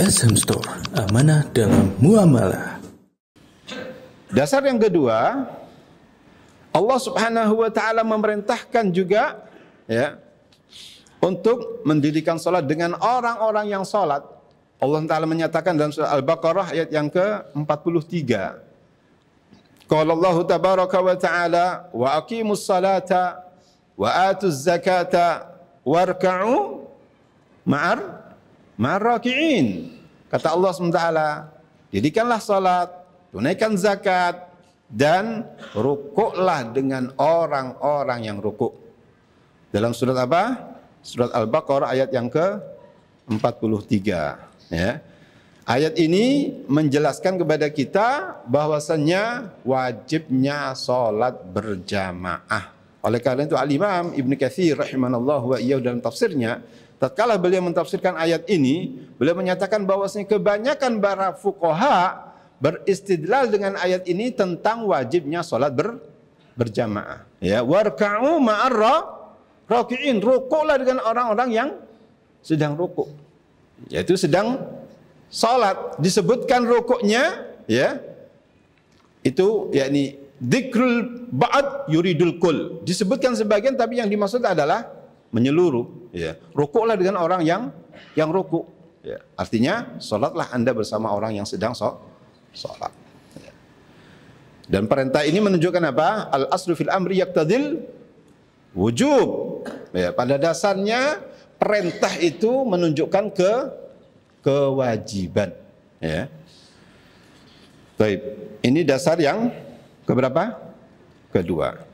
SM Store, amanah dalam muamalah. Dasar yang kedua, Allah Subhanahu wa taala memerintahkan juga ya untuk mendirikan salat dengan orang-orang yang salat. Allah taala menyatakan dalam surah Al-Baqarah ayat yang ke-43. Qala Allah tabaraka wa taala wa aqimus salata wa atuz zakata warka'u ma'ar maraki'in. Kata Allah SWT, dirikanlah salat, tunaikan zakat, dan rukuklah dengan orang-orang yang rukuk. Dalam surat apa? Surat Al-Baqarah ayat yang ke-43. Ya. Ayat ini menjelaskan kepada kita bahwasannya wajibnya sholat berjamaah. Oleh karena itu Al-Imam Ibn Kathir rahimahullah wa ia dalam tafsirnya, tatkala beliau mentafsirkan ayat ini, beliau menyatakan bahwasanya kebanyakan para fukoha beristidlal dengan ayat ini tentang wajibnya solat ber, berjamaah. Ya, warka'u ma'arra raki'in, rukuklah dengan orang-orang yang sedang rukuk. Yaitu sedang salat disebutkan rukuknya ya. Itu yakni Dikrul ba'd yuridul kul. Disebutkan sebagian tapi yang dimaksud adalah menyeluruh. Ya. Rukuklah dengan orang yang yang ruku. Ya. Artinya sholatlah anda bersama orang yang sedang sholat. Ya. Dan perintah ini menunjukkan apa? Al aslu fil amri yaktadil wujub. Ya, pada dasarnya perintah itu menunjukkan ke kewajiban. Ya. Baik, ini dasar yang Keberapa? Kedua.